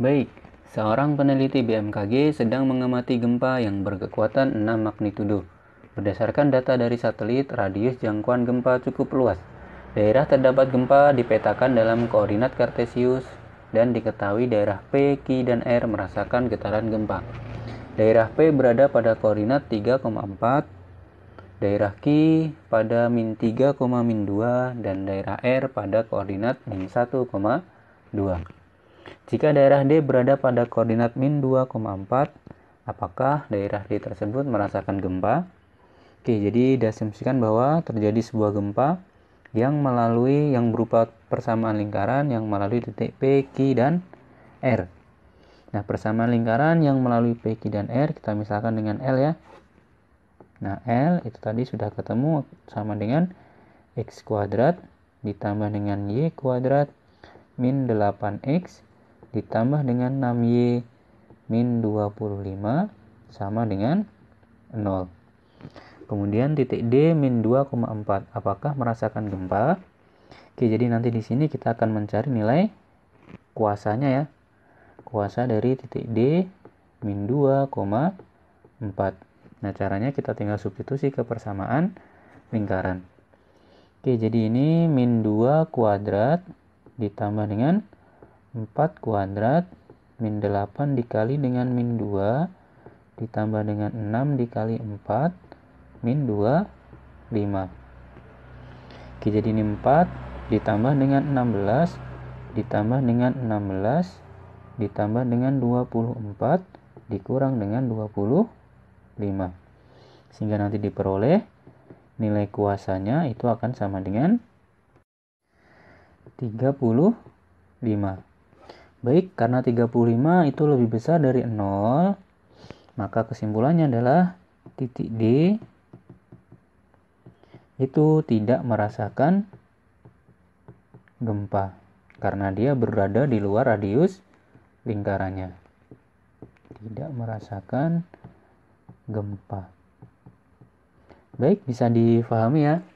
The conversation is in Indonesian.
Baik, seorang peneliti BMKG sedang mengamati gempa yang berkekuatan 6 magnitudo. Berdasarkan data dari satelit, radius jangkauan gempa cukup luas. Daerah terdapat gempa dipetakan dalam koordinat kartesius dan diketahui daerah P, Q, dan R merasakan getaran gempa. Daerah P berada pada koordinat 3,4, daerah Q pada min 3, min 2, dan daerah R pada koordinat min 1,2. Jika daerah D berada pada koordinat min 2,4, apakah daerah D tersebut merasakan gempa? Oke, jadi diasumsikan bahwa terjadi sebuah gempa yang melalui yang berupa persamaan lingkaran yang melalui titik P, Q, dan R. Nah, persamaan lingkaran yang melalui P, Q, dan R kita misalkan dengan L ya. Nah, L itu tadi sudah ketemu sama dengan X kuadrat ditambah dengan Y kuadrat min 8X ditambah dengan 6Y min 25 sama dengan 0. Kemudian titik D min 2,4. Apakah merasakan gempa? Oke, jadi nanti di sini kita akan mencari nilai kuasanya ya. Kuasa dari titik D min 2,4. Nah, caranya kita tinggal substitusi ke persamaan lingkaran. Oke, jadi ini min 2 kuadrat ditambah dengan 4 kuadrat min 8 dikali dengan min 2 ditambah dengan 6 dikali 4 min 2 5 Oke jadi ini 4 ditambah dengan 16 ditambah dengan 16 ditambah dengan 24 dikurang dengan 25 sehingga nanti diperoleh nilai kuasanya itu akan sama dengan 35 Baik, karena 35 itu lebih besar dari 0, maka kesimpulannya adalah titik D itu tidak merasakan gempa karena dia berada di luar radius lingkarannya. Tidak merasakan gempa. Baik, bisa difahami ya.